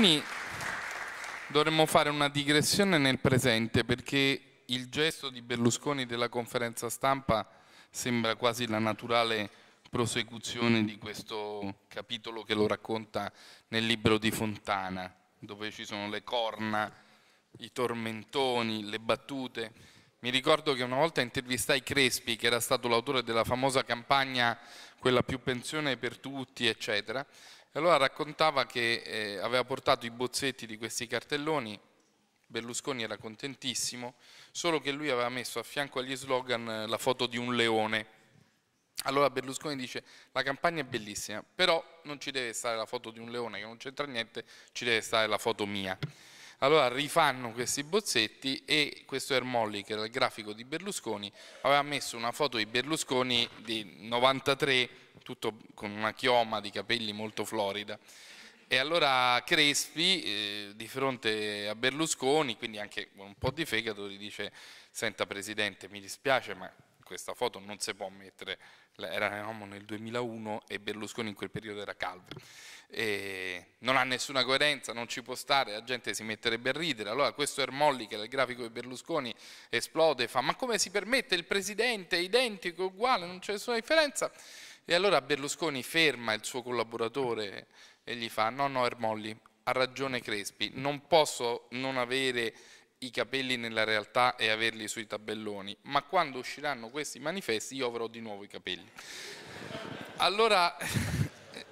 Quindi dovremmo fare una digressione nel presente perché il gesto di Berlusconi della conferenza stampa sembra quasi la naturale prosecuzione di questo capitolo che lo racconta nel libro di Fontana, dove ci sono le corna, i tormentoni, le battute. Mi ricordo che una volta intervistai Crespi, che era stato l'autore della famosa campagna Quella più pensione per tutti, eccetera, allora raccontava che eh, aveva portato i bozzetti di questi cartelloni, Berlusconi era contentissimo, solo che lui aveva messo a fianco agli slogan eh, la foto di un leone. Allora Berlusconi dice la campagna è bellissima, però non ci deve stare la foto di un leone che non c'entra niente, ci deve stare la foto mia. Allora rifanno questi bozzetti e questo Ermolli, che era il grafico di Berlusconi, aveva messo una foto di Berlusconi di 93 tutto con una chioma di capelli molto florida. E allora Crespi, eh, di fronte a Berlusconi, quindi anche con un po' di fegato, gli dice, senta Presidente, mi dispiace, ma questa foto non si può mettere, eravamo nel 2001 e Berlusconi in quel periodo era calvo, e non ha nessuna coerenza, non ci può stare, la gente si metterebbe a ridere, allora questo Ermolli che era il grafico di Berlusconi esplode e fa ma come si permette il Presidente è identico, uguale, non c'è nessuna differenza, e allora Berlusconi ferma il suo collaboratore e gli fa no no Ermolli, ha ragione Crespi, non posso non avere i capelli nella realtà e averli sui tabelloni, ma quando usciranno questi manifesti io avrò di nuovo i capelli. Allora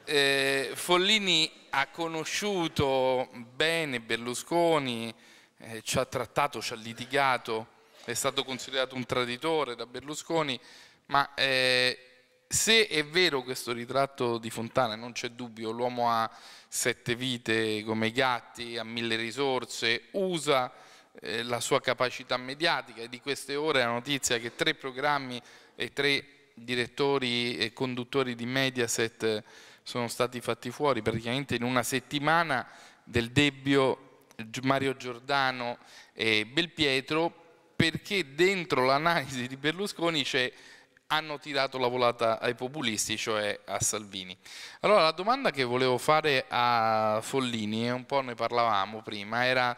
eh, Follini ha conosciuto bene Berlusconi, eh, ci ha trattato, ci ha litigato, è stato considerato un traditore da Berlusconi, ma eh, se è vero questo ritratto di Fontana, non c'è dubbio, l'uomo ha sette vite come i gatti, ha mille risorse, usa eh, la sua capacità mediatica e di queste ore è la notizia che tre programmi e tre direttori e conduttori di Mediaset eh, sono stati fatti fuori praticamente in una settimana del debbio Mario Giordano e Belpietro perché dentro l'analisi di Berlusconi c'è hanno tirato la volata ai populisti, cioè a Salvini. Allora la domanda che volevo fare a Follini, e un po' ne parlavamo prima, era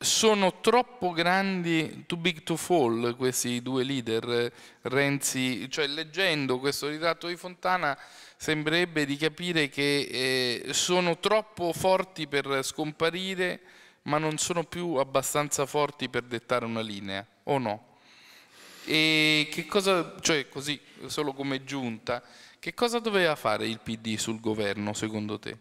sono troppo grandi, too big to fall, questi due leader, Renzi, cioè leggendo questo ritratto di Fontana sembrerebbe di capire che eh, sono troppo forti per scomparire, ma non sono più abbastanza forti per dettare una linea, o no? E che cosa, cioè così, solo come giunta, che cosa doveva fare il PD sul governo secondo te?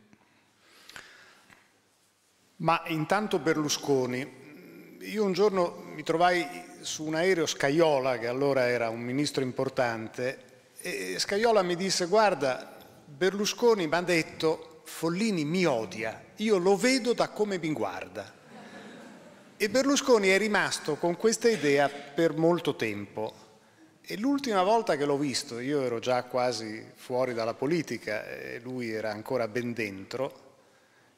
Ma intanto Berlusconi, io un giorno mi trovai su un aereo Scaiola, che allora era un ministro importante, e Scaiola mi disse guarda Berlusconi mi ha detto Follini mi odia, io lo vedo da come mi guarda. E Berlusconi è rimasto con questa idea per molto tempo. E l'ultima volta che l'ho visto, io ero già quasi fuori dalla politica e lui era ancora ben dentro,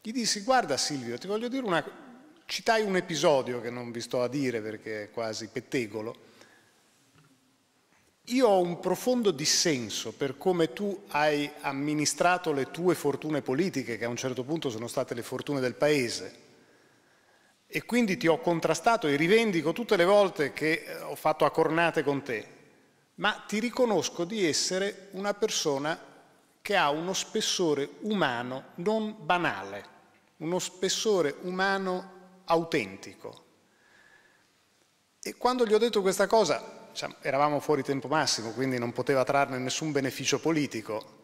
gli dissi guarda Silvio, ti voglio dire una... citai un episodio che non vi sto a dire perché è quasi pettegolo. Io ho un profondo dissenso per come tu hai amministrato le tue fortune politiche, che a un certo punto sono state le fortune del Paese e quindi ti ho contrastato e rivendico tutte le volte che eh, ho fatto a cornate con te, ma ti riconosco di essere una persona che ha uno spessore umano non banale, uno spessore umano autentico. E quando gli ho detto questa cosa, diciamo, eravamo fuori tempo massimo, quindi non poteva trarne nessun beneficio politico,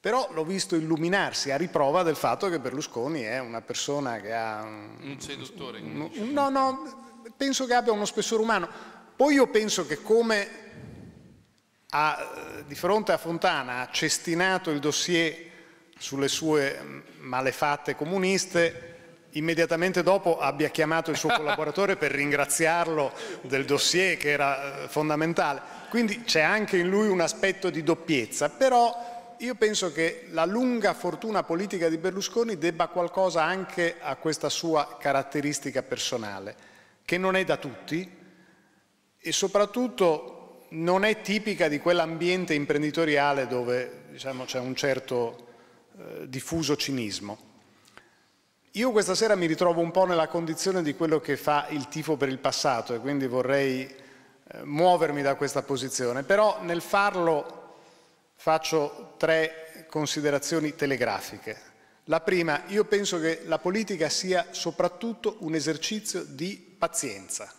però l'ho visto illuminarsi a riprova del fatto che Berlusconi è una persona che ha... Un, seduttore. un, no, no, penso che abbia uno spessore umano. Poi io penso che come ha, di fronte a Fontana ha cestinato il dossier sulle sue malefatte comuniste, immediatamente dopo abbia chiamato il suo collaboratore per ringraziarlo del dossier che era eh, fondamentale. Quindi c'è anche in lui un aspetto di doppiezza, però io penso che la lunga fortuna politica di Berlusconi debba qualcosa anche a questa sua caratteristica personale, che non è da tutti e soprattutto non è tipica di quell'ambiente imprenditoriale dove diciamo, c'è un certo eh, diffuso cinismo. Io questa sera mi ritrovo un po' nella condizione di quello che fa il tifo per il passato e quindi vorrei eh, muovermi da questa posizione, però nel farlo faccio tre considerazioni telegrafiche. La prima, io penso che la politica sia soprattutto un esercizio di pazienza.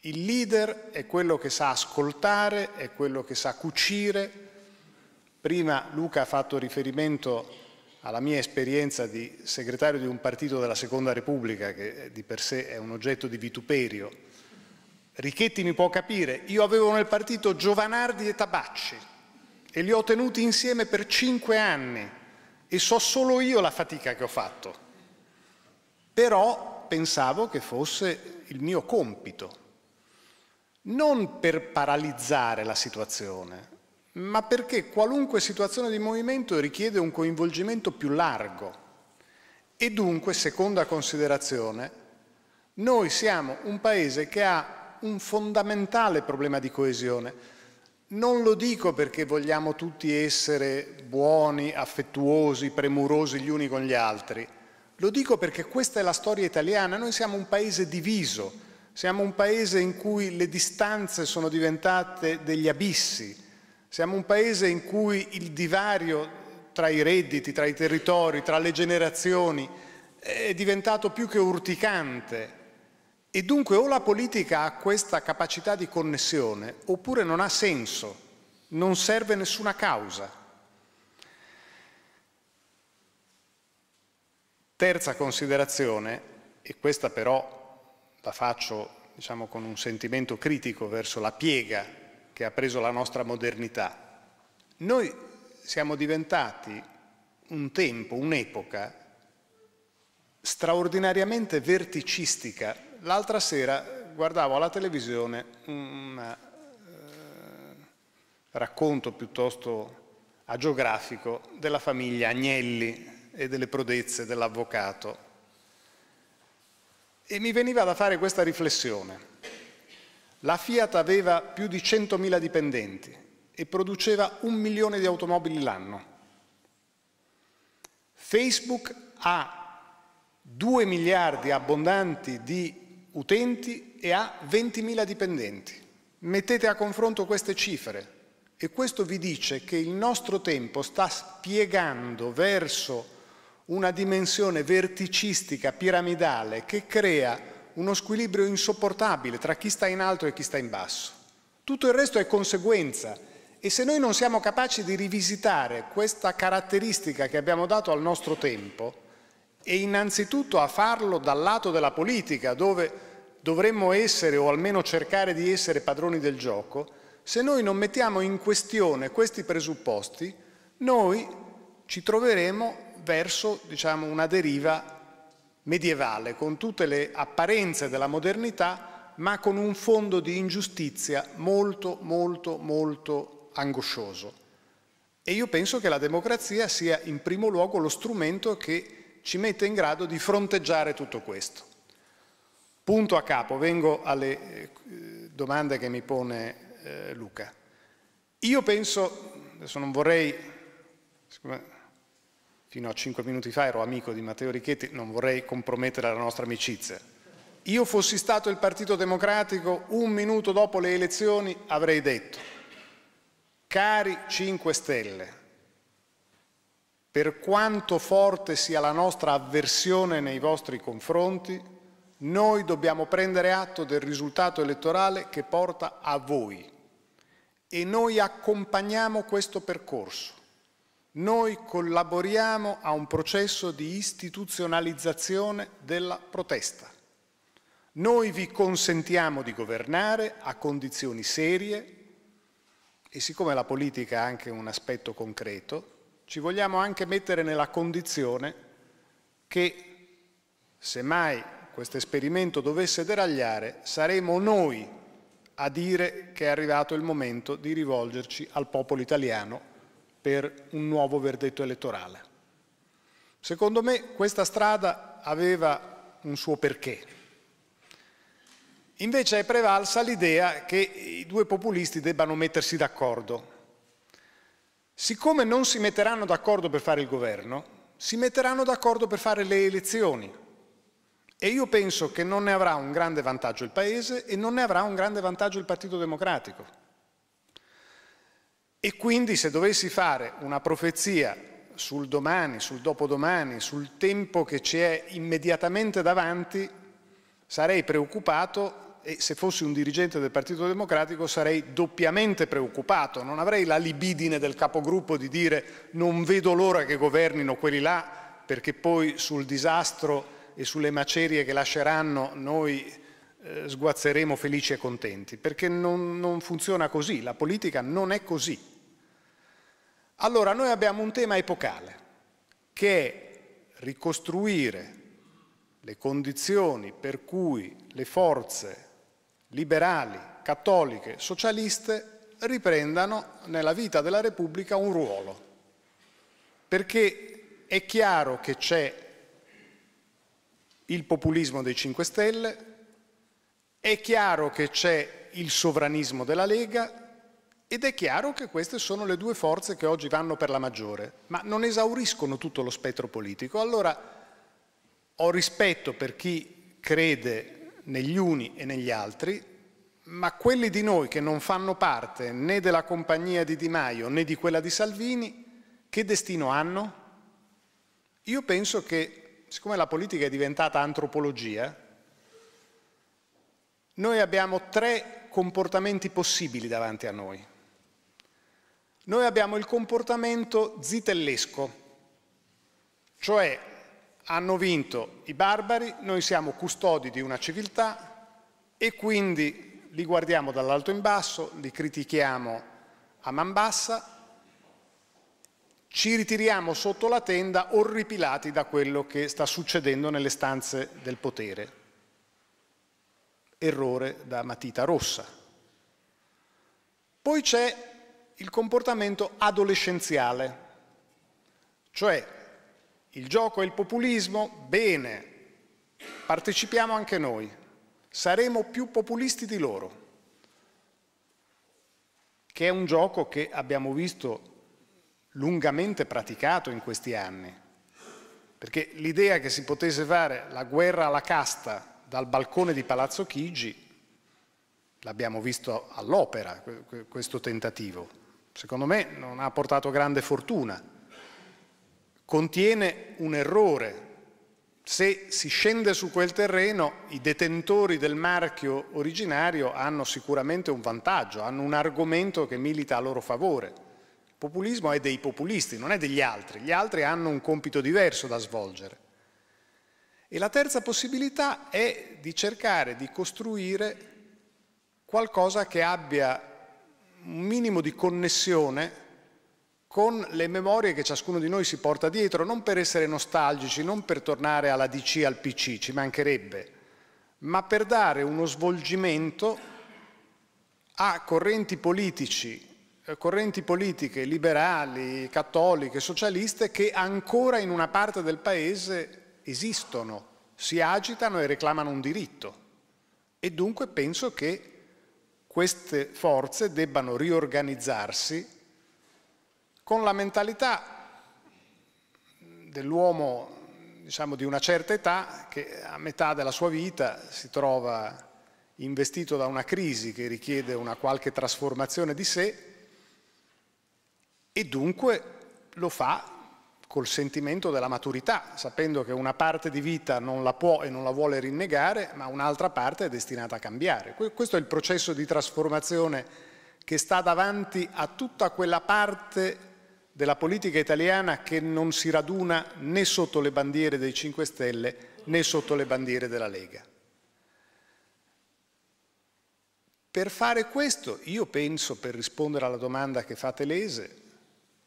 Il leader è quello che sa ascoltare, è quello che sa cucire. Prima Luca ha fatto riferimento alla mia esperienza di segretario di un partito della Seconda Repubblica, che di per sé è un oggetto di vituperio. Richetti mi può capire, io avevo nel partito Giovanardi e Tabacci, e li ho tenuti insieme per cinque anni e so solo io la fatica che ho fatto. Però pensavo che fosse il mio compito, non per paralizzare la situazione, ma perché qualunque situazione di movimento richiede un coinvolgimento più largo. E dunque, seconda considerazione, noi siamo un paese che ha un fondamentale problema di coesione. Non lo dico perché vogliamo tutti essere buoni, affettuosi, premurosi gli uni con gli altri. Lo dico perché questa è la storia italiana. Noi siamo un paese diviso, siamo un paese in cui le distanze sono diventate degli abissi, siamo un paese in cui il divario tra i redditi, tra i territori, tra le generazioni è diventato più che urticante e dunque o la politica ha questa capacità di connessione oppure non ha senso, non serve nessuna causa. Terza considerazione, e questa però la faccio diciamo, con un sentimento critico verso la piega che ha preso la nostra modernità. Noi siamo diventati un tempo, un'epoca straordinariamente verticistica l'altra sera guardavo alla televisione un eh, racconto piuttosto agiografico della famiglia Agnelli e delle prodezze dell'avvocato e mi veniva da fare questa riflessione. La Fiat aveva più di 100.000 dipendenti e produceva un milione di automobili l'anno. Facebook ha 2 miliardi abbondanti di utenti e ha 20.000 dipendenti. Mettete a confronto queste cifre e questo vi dice che il nostro tempo sta spiegando verso una dimensione verticistica, piramidale, che crea uno squilibrio insopportabile tra chi sta in alto e chi sta in basso. Tutto il resto è conseguenza e se noi non siamo capaci di rivisitare questa caratteristica che abbiamo dato al nostro tempo, e innanzitutto a farlo dal lato della politica, dove dovremmo essere o almeno cercare di essere padroni del gioco, se noi non mettiamo in questione questi presupposti, noi ci troveremo verso diciamo, una deriva medievale, con tutte le apparenze della modernità, ma con un fondo di ingiustizia molto, molto, molto angoscioso. E io penso che la democrazia sia in primo luogo lo strumento che ci mette in grado di fronteggiare tutto questo. Punto a capo, vengo alle eh, domande che mi pone eh, Luca. Io penso, adesso non vorrei, siccome fino a cinque minuti fa ero amico di Matteo Richetti, non vorrei compromettere la nostra amicizia. Io fossi stato il Partito Democratico, un minuto dopo le elezioni avrei detto, cari 5 Stelle, per quanto forte sia la nostra avversione nei vostri confronti, noi dobbiamo prendere atto del risultato elettorale che porta a voi e noi accompagniamo questo percorso. Noi collaboriamo a un processo di istituzionalizzazione della protesta. Noi vi consentiamo di governare a condizioni serie e siccome la politica ha anche un aspetto concreto, ci vogliamo anche mettere nella condizione che se mai questo esperimento dovesse deragliare, saremo noi a dire che è arrivato il momento di rivolgerci al popolo italiano per un nuovo verdetto elettorale. Secondo me questa strada aveva un suo perché. Invece è prevalsa l'idea che i due populisti debbano mettersi d'accordo Siccome non si metteranno d'accordo per fare il governo, si metteranno d'accordo per fare le elezioni. E io penso che non ne avrà un grande vantaggio il Paese e non ne avrà un grande vantaggio il Partito Democratico. E quindi se dovessi fare una profezia sul domani, sul dopodomani, sul tempo che ci è immediatamente davanti, sarei preoccupato e se fossi un dirigente del Partito Democratico sarei doppiamente preoccupato, non avrei la libidine del capogruppo di dire non vedo l'ora che governino quelli là perché poi sul disastro e sulle macerie che lasceranno noi eh, sguazzeremo felici e contenti, perché non, non funziona così, la politica non è così. Allora noi abbiamo un tema epocale che è ricostruire le condizioni per cui le forze liberali, cattoliche, socialiste riprendano nella vita della Repubblica un ruolo. Perché è chiaro che c'è il populismo dei 5 Stelle, è chiaro che c'è il sovranismo della Lega ed è chiaro che queste sono le due forze che oggi vanno per la maggiore, ma non esauriscono tutto lo spettro politico. Allora ho rispetto per chi crede negli uni e negli altri, ma quelli di noi che non fanno parte né della compagnia di Di Maio né di quella di Salvini, che destino hanno? Io penso che, siccome la politica è diventata antropologia, noi abbiamo tre comportamenti possibili davanti a noi. Noi abbiamo il comportamento zitellesco, cioè hanno vinto i barbari, noi siamo custodi di una civiltà e quindi li guardiamo dall'alto in basso, li critichiamo a man bassa, ci ritiriamo sotto la tenda orripilati da quello che sta succedendo nelle stanze del potere. Errore da matita rossa. Poi c'è il comportamento adolescenziale, cioè il gioco è il populismo? Bene, partecipiamo anche noi. Saremo più populisti di loro, che è un gioco che abbiamo visto lungamente praticato in questi anni. Perché l'idea che si potesse fare la guerra alla casta dal balcone di Palazzo Chigi, l'abbiamo visto all'opera questo tentativo. Secondo me non ha portato grande fortuna contiene un errore. Se si scende su quel terreno, i detentori del marchio originario hanno sicuramente un vantaggio, hanno un argomento che milita a loro favore. Il populismo è dei populisti, non è degli altri. Gli altri hanno un compito diverso da svolgere. E la terza possibilità è di cercare di costruire qualcosa che abbia un minimo di connessione con le memorie che ciascuno di noi si porta dietro, non per essere nostalgici, non per tornare alla DC, al PC, ci mancherebbe, ma per dare uno svolgimento a correnti politici, eh, correnti politiche liberali, cattoliche, socialiste che ancora in una parte del paese esistono, si agitano e reclamano un diritto. E dunque penso che queste forze debbano riorganizzarsi con la mentalità dell'uomo diciamo, di una certa età che a metà della sua vita si trova investito da una crisi che richiede una qualche trasformazione di sé e dunque lo fa col sentimento della maturità, sapendo che una parte di vita non la può e non la vuole rinnegare, ma un'altra parte è destinata a cambiare. Questo è il processo di trasformazione che sta davanti a tutta quella parte della politica italiana che non si raduna né sotto le bandiere dei 5 Stelle né sotto le bandiere della Lega. Per fare questo io penso, per rispondere alla domanda che fa Telese,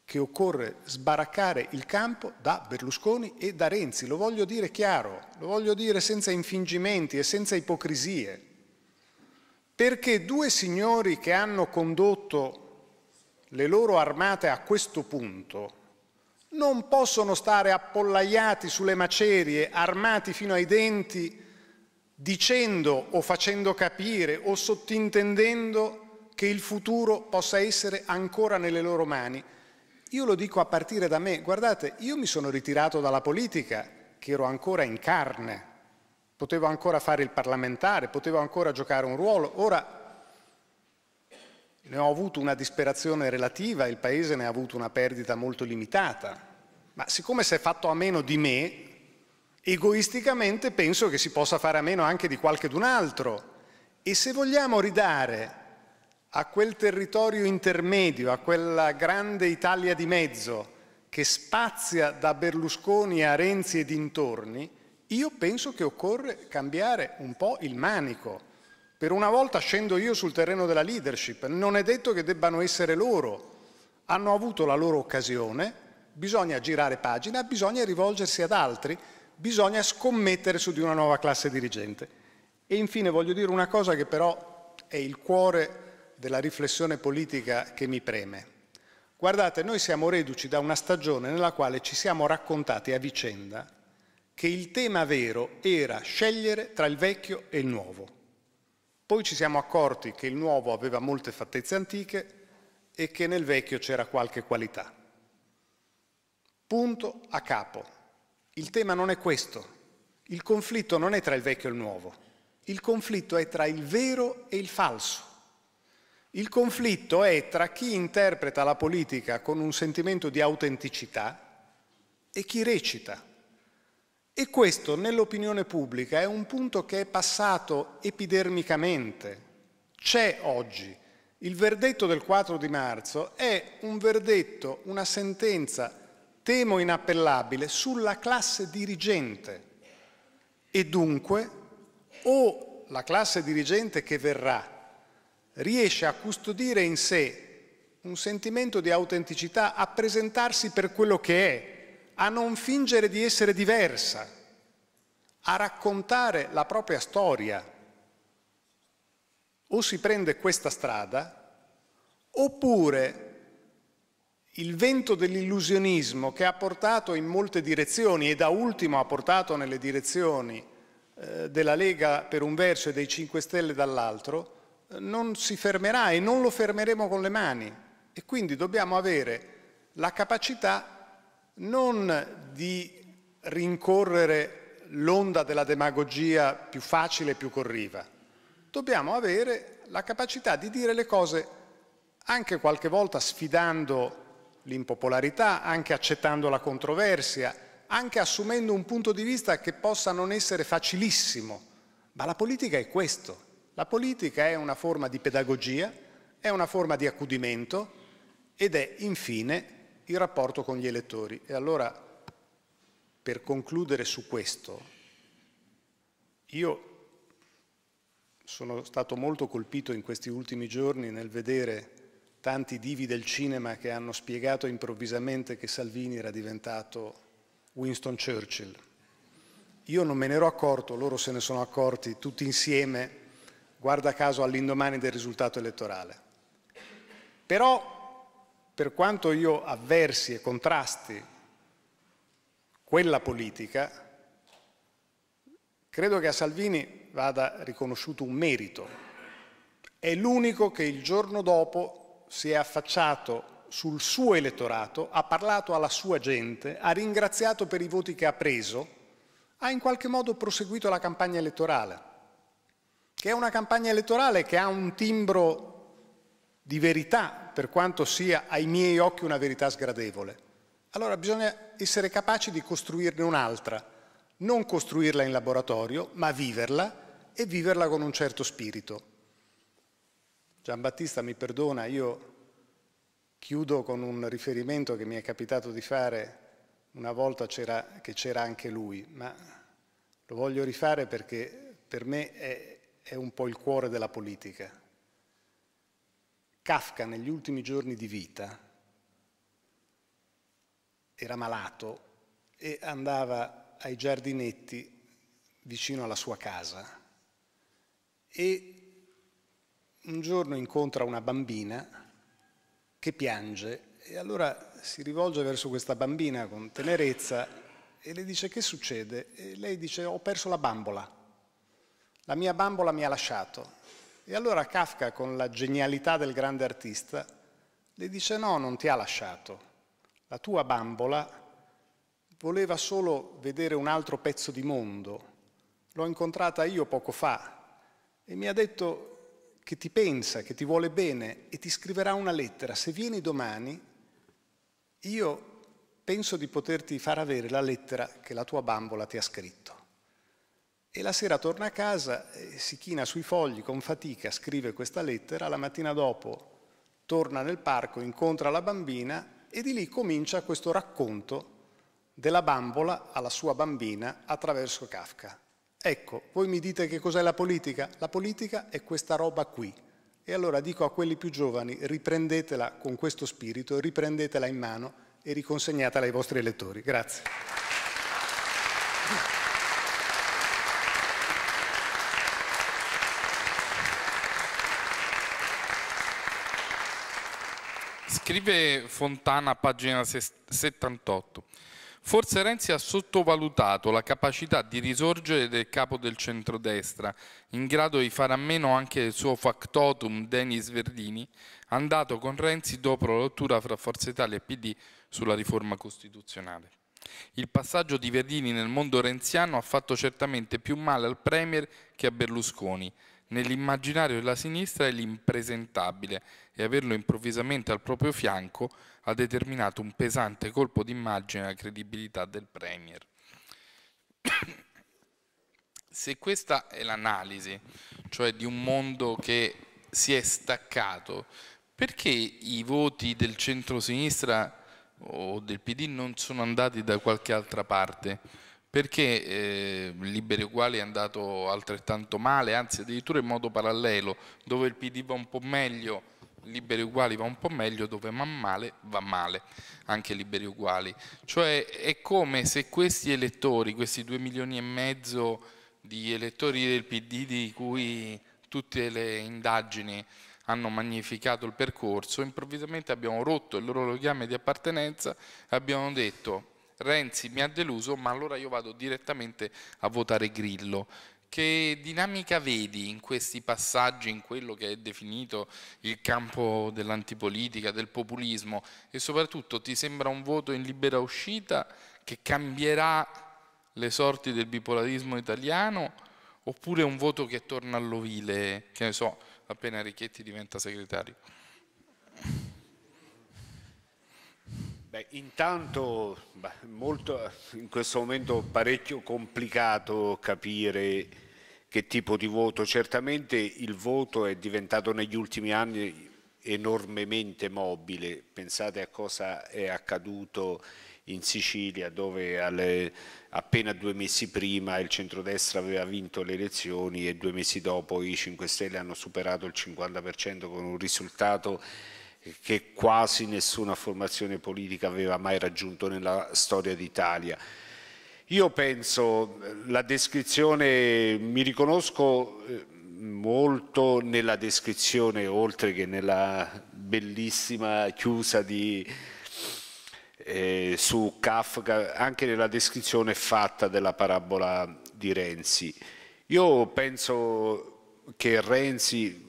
che occorre sbaraccare il campo da Berlusconi e da Renzi. Lo voglio dire chiaro, lo voglio dire senza infingimenti e senza ipocrisie. Perché due signori che hanno condotto le loro armate a questo punto non possono stare appollaiati sulle macerie, armati fino ai denti, dicendo o facendo capire o sottintendendo che il futuro possa essere ancora nelle loro mani. Io lo dico a partire da me, guardate, io mi sono ritirato dalla politica, che ero ancora in carne, potevo ancora fare il parlamentare, potevo ancora giocare un ruolo, ora ne ho avuto una disperazione relativa, il Paese ne ha avuto una perdita molto limitata, ma siccome si è fatto a meno di me, egoisticamente penso che si possa fare a meno anche di qualchedun altro. E se vogliamo ridare a quel territorio intermedio, a quella grande Italia di mezzo, che spazia da Berlusconi a Renzi e dintorni, io penso che occorre cambiare un po' il manico per una volta scendo io sul terreno della leadership, non è detto che debbano essere loro, hanno avuto la loro occasione, bisogna girare pagina, bisogna rivolgersi ad altri, bisogna scommettere su di una nuova classe dirigente. E infine voglio dire una cosa che però è il cuore della riflessione politica che mi preme. Guardate, noi siamo reduci da una stagione nella quale ci siamo raccontati a vicenda che il tema vero era scegliere tra il vecchio e il nuovo. Poi ci siamo accorti che il nuovo aveva molte fattezze antiche e che nel vecchio c'era qualche qualità. Punto a capo. Il tema non è questo. Il conflitto non è tra il vecchio e il nuovo. Il conflitto è tra il vero e il falso. Il conflitto è tra chi interpreta la politica con un sentimento di autenticità e chi recita e questo nell'opinione pubblica è un punto che è passato epidermicamente. C'è oggi. Il verdetto del 4 di marzo è un verdetto, una sentenza, temo inappellabile, sulla classe dirigente. E dunque o la classe dirigente che verrà riesce a custodire in sé un sentimento di autenticità, a presentarsi per quello che è, a non fingere di essere diversa, a raccontare la propria storia. O si prende questa strada, oppure il vento dell'illusionismo che ha portato in molte direzioni e da ultimo ha portato nelle direzioni eh, della Lega per un verso e dei 5 Stelle dall'altro, eh, non si fermerà e non lo fermeremo con le mani. E quindi dobbiamo avere la capacità non di rincorrere l'onda della demagogia più facile e più corriva. Dobbiamo avere la capacità di dire le cose anche qualche volta sfidando l'impopolarità, anche accettando la controversia, anche assumendo un punto di vista che possa non essere facilissimo. Ma la politica è questo. La politica è una forma di pedagogia, è una forma di accudimento ed è infine il rapporto con gli elettori. E allora, per concludere su questo, io sono stato molto colpito in questi ultimi giorni nel vedere tanti divi del cinema che hanno spiegato improvvisamente che Salvini era diventato Winston Churchill. Io non me ne ero accorto, loro se ne sono accorti tutti insieme, guarda caso all'indomani del risultato elettorale. Però per quanto io avversi e contrasti quella politica, credo che a Salvini vada riconosciuto un merito. È l'unico che il giorno dopo si è affacciato sul suo elettorato, ha parlato alla sua gente, ha ringraziato per i voti che ha preso, ha in qualche modo proseguito la campagna elettorale, che è una campagna elettorale che ha un timbro di verità, per quanto sia ai miei occhi una verità sgradevole. Allora bisogna essere capaci di costruirne un'altra, non costruirla in laboratorio, ma viverla e viverla con un certo spirito. Giambattista mi perdona, io chiudo con un riferimento che mi è capitato di fare una volta che c'era anche lui, ma lo voglio rifare perché per me è, è un po' il cuore della politica. Kafka negli ultimi giorni di vita era malato e andava ai giardinetti vicino alla sua casa e un giorno incontra una bambina che piange e allora si rivolge verso questa bambina con tenerezza e le dice che succede? E lei dice ho perso la bambola, la mia bambola mi ha lasciato. E allora Kafka, con la genialità del grande artista, le dice no, non ti ha lasciato. La tua bambola voleva solo vedere un altro pezzo di mondo. L'ho incontrata io poco fa e mi ha detto che ti pensa, che ti vuole bene e ti scriverà una lettera. Se vieni domani, io penso di poterti far avere la lettera che la tua bambola ti ha scritto e la sera torna a casa, si china sui fogli con fatica, scrive questa lettera, la mattina dopo torna nel parco, incontra la bambina e di lì comincia questo racconto della bambola alla sua bambina attraverso Kafka. Ecco, voi mi dite che cos'è la politica? La politica è questa roba qui. E allora dico a quelli più giovani, riprendetela con questo spirito, riprendetela in mano e riconsegnatela ai vostri elettori. Grazie. Applausi. Scrive Fontana pagina 78. Forse Renzi ha sottovalutato la capacità di risorgere del capo del centrodestra, in grado di fare a meno anche del suo factotum Denis Verdini, andato con Renzi dopo la rottura fra Forza Italia e PD sulla riforma costituzionale. Il passaggio di Verdini nel mondo renziano ha fatto certamente più male al Premier che a Berlusconi, Nell'immaginario della sinistra è l'impresentabile e averlo improvvisamente al proprio fianco ha determinato un pesante colpo d'immagine alla credibilità del Premier. Se questa è l'analisi, cioè di un mondo che si è staccato, perché i voti del centro-sinistra o del PD non sono andati da qualche altra parte? perché eh, Liberi Uguali è andato altrettanto male, anzi addirittura in modo parallelo, dove il PD va un po' meglio, Liberi Uguali va un po' meglio, dove man male va male, anche Liberi Uguali. Cioè è come se questi elettori, questi due milioni e mezzo di elettori del PD di cui tutte le indagini hanno magnificato il percorso, improvvisamente abbiamo rotto il loro legame di appartenenza e abbiamo detto Renzi mi ha deluso, ma allora io vado direttamente a votare Grillo. Che dinamica vedi in questi passaggi, in quello che è definito il campo dell'antipolitica, del populismo e soprattutto ti sembra un voto in libera uscita che cambierà le sorti del bipolarismo italiano oppure un voto che torna all'ovile, che ne so, appena Richetti diventa segretario? Beh, intanto beh, molto, in questo momento parecchio complicato capire che tipo di voto. Certamente il voto è diventato negli ultimi anni enormemente mobile. Pensate a cosa è accaduto in Sicilia dove alle, appena due mesi prima il centrodestra aveva vinto le elezioni e due mesi dopo i 5 Stelle hanno superato il 50% con un risultato che quasi nessuna formazione politica aveva mai raggiunto nella storia d'Italia. Io penso, la descrizione, mi riconosco eh, molto nella descrizione, oltre che nella bellissima chiusa di, eh, su Kafka, anche nella descrizione fatta della parabola di Renzi. Io penso che Renzi,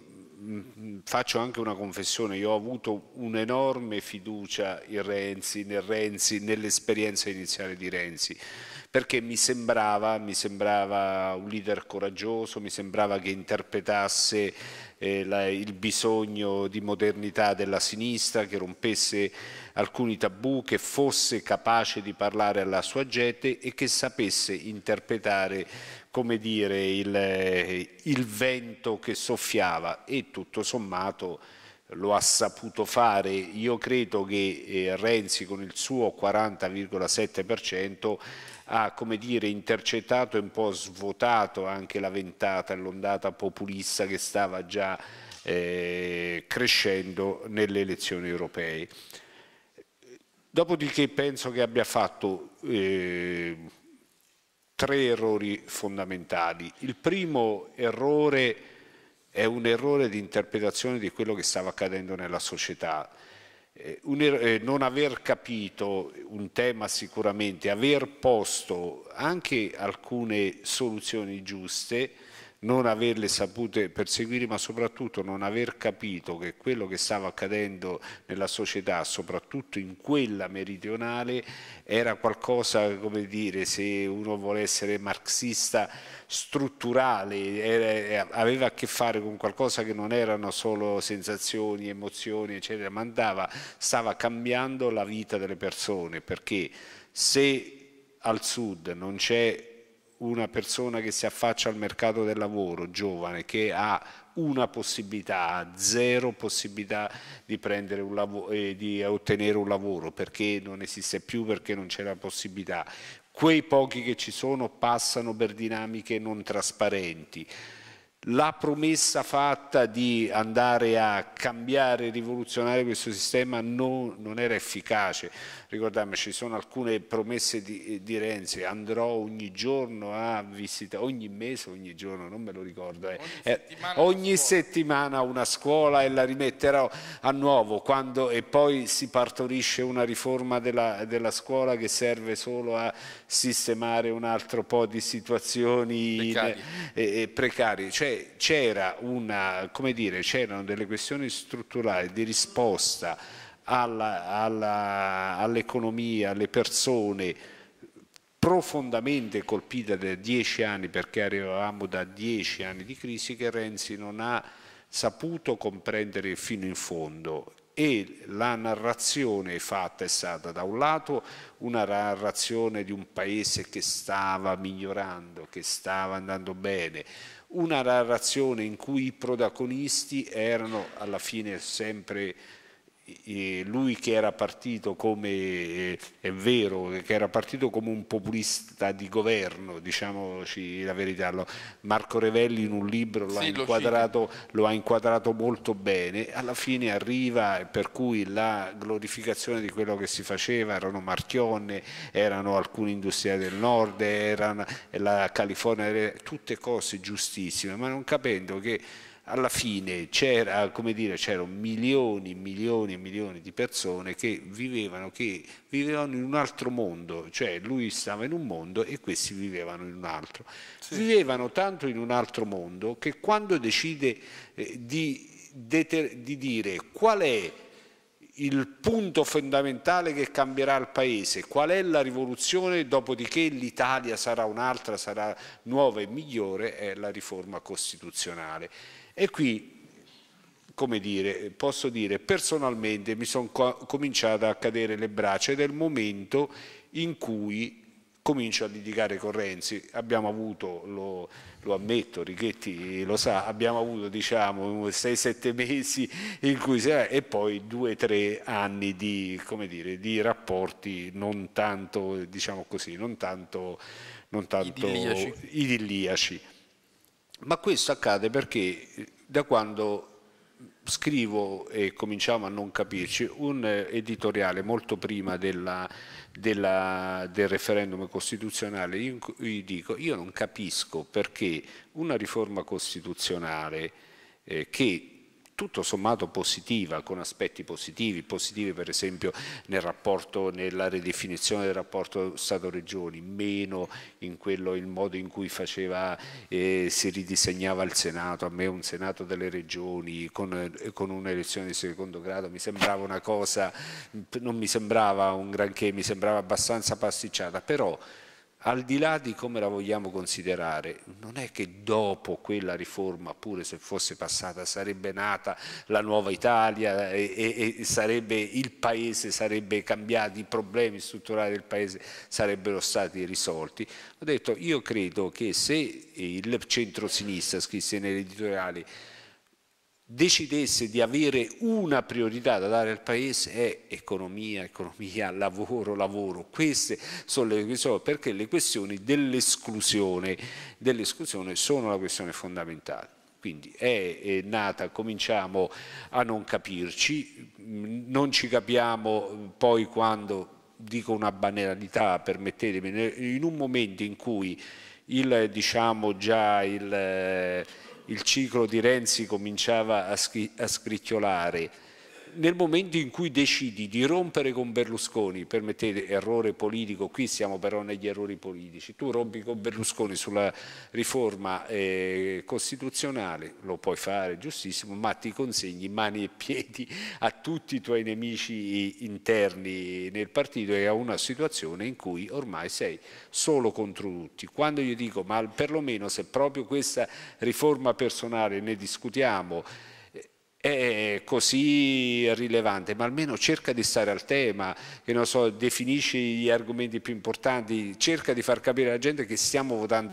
faccio anche una confessione, io ho avuto un'enorme fiducia in Renzi, nel Renzi, nell'esperienza iniziale di Renzi, perché mi sembrava, mi sembrava, un leader coraggioso, mi sembrava che interpretasse eh, la, il bisogno di modernità della sinistra, che rompesse alcuni tabù, che fosse capace di parlare alla sua gente e che sapesse interpretare come dire, il, eh, il vento che soffiava e tutto sommato lo ha saputo fare. Io credo che eh, Renzi con il suo 40,7% ha come dire, intercettato e un po' svuotato anche la ventata, e l'ondata populista che stava già eh, crescendo nelle elezioni europee. Dopodiché penso che abbia fatto eh, tre errori fondamentali. Il primo errore è un errore di interpretazione di quello che stava accadendo nella società. Eh, un, er-, eh, non aver capito un tema sicuramente, aver posto anche alcune soluzioni giuste, non averle sapute perseguire, ma soprattutto non aver capito che quello che stava accadendo nella società, soprattutto in quella meridionale, era qualcosa, come dire, se uno vuole essere marxista, strutturale, era, aveva a che fare con qualcosa che non erano solo sensazioni, emozioni, eccetera, ma andava, stava cambiando la vita delle persone, perché se al sud non c'è una persona che si affaccia al mercato del lavoro, giovane, che ha una possibilità, zero possibilità di, eh, di ottenere un lavoro perché non esiste più, perché non c'è la possibilità. Quei pochi che ci sono passano per dinamiche non trasparenti la promessa fatta di andare a cambiare, rivoluzionare questo sistema non, non era efficace. Ricordiamoci, ci sono alcune promesse di, di, Renzi, andrò ogni giorno a visitare, ogni mese, ogni giorno, non me lo ricordo. Eh. Ogni, eh, settimana, eh, ogni una settimana una scuola e la rimetterò a nuovo quando, e poi si partorisce una riforma della, della scuola che serve solo a sistemare un altro po' di situazioni precarie. Eh, eh, cioè, c'erano delle questioni strutturali di risposta all'economia, alle persone profondamente colpite da dieci anni, perché arrivavamo da dieci anni di crisi che Renzi non ha saputo comprendere fino in fondo e la narrazione fatta è stata da un lato una narrazione di un paese che stava migliorando, che stava andando bene, una narrazione in cui i protagonisti erano alla fine sempre lui che era partito come, è vero, che era partito come un populista di governo, diciamoci la verità, Marco Revelli in un libro lo, sì, ha, inquadrato, lo, lo ha, inquadrato, molto bene, alla fine arriva per cui la glorificazione di quello che si faceva, erano Marchionne, erano alcuni industriali del nord, erano la California, tutte cose giustissime, ma non capendo che alla fine c'era, dire, c'erano milioni e milioni e milioni di persone che vivevano, che vivevano, in un altro mondo, cioè lui stava in un mondo e questi vivevano in un altro. Sì. Vivevano tanto in un altro mondo che quando decide eh, di, di dire qual è il punto fondamentale che cambierà il paese, qual è la rivoluzione, dopodiché l'Italia sarà un'altra, sarà nuova e migliore, è la riforma costituzionale. E qui, come dire, posso dire, personalmente mi sono cominciato a cadere le braccia ed è il momento in cui comincio a litigare con Renzi. Abbiamo avuto, lo, lo ammetto, Righetti lo sa, abbiamo avuto diciamo 6-7 mesi in cui si è, e poi 2-3 anni di, dire, di, rapporti non tanto, diciamo così, non tanto, non tanto idilliaci. idilliaci. Ma questo accade perché eh, da quando scrivo e cominciamo a non capirci un eh, editoriale molto prima della, della, del referendum costituzionale io, cui dico io non capisco perché una riforma costituzionale eh, che tutto sommato positiva, con aspetti positivi, positivi per esempio nel rapporto, nella ridefinizione del rapporto Stato-Regioni, meno in quello, il modo in cui faceva, eh, si ridisegnava il Senato, a me un Senato delle Regioni con, eh, con un'elezione di secondo grado mi sembrava una cosa, non mi sembrava un granché, mi sembrava abbastanza pasticciata, però al di là di come la vogliamo considerare, non è che dopo quella riforma, pure se fosse passata, sarebbe nata la nuova Italia e, e, e sarebbe il paese, sarebbe cambiato, i problemi strutturali del paese sarebbero stati risolti. Ho detto, io credo che se il centro-sinistra scrisse nelle editoriali decidesse di avere una priorità da dare al Paese è economia, economia, lavoro, lavoro. Queste sono le questioni, perché le questioni dell'esclusione dell sono la questione fondamentale. Quindi è, è, nata, cominciamo a non capirci, non ci capiamo poi quando, dico una banalità, permettetemi, in un momento in cui il, diciamo già il eh, il ciclo di Renzi cominciava a, schi- a scricchiolare nel momento in cui decidi di rompere con Berlusconi, permettete errore politico, qui siamo però negli errori politici, tu rompi con Berlusconi sulla riforma eh, costituzionale, lo puoi fare giustissimo, ma ti consegni mani e piedi a tutti i tuoi nemici interni nel partito e a una situazione in cui ormai sei solo contro tutti. Quando io dico ma perlomeno se proprio questa riforma personale ne discutiamo, è così rilevante, ma almeno cerca di stare al tema, che non so, definisci gli argomenti più importanti, cerca di far capire alla gente che stiamo votando.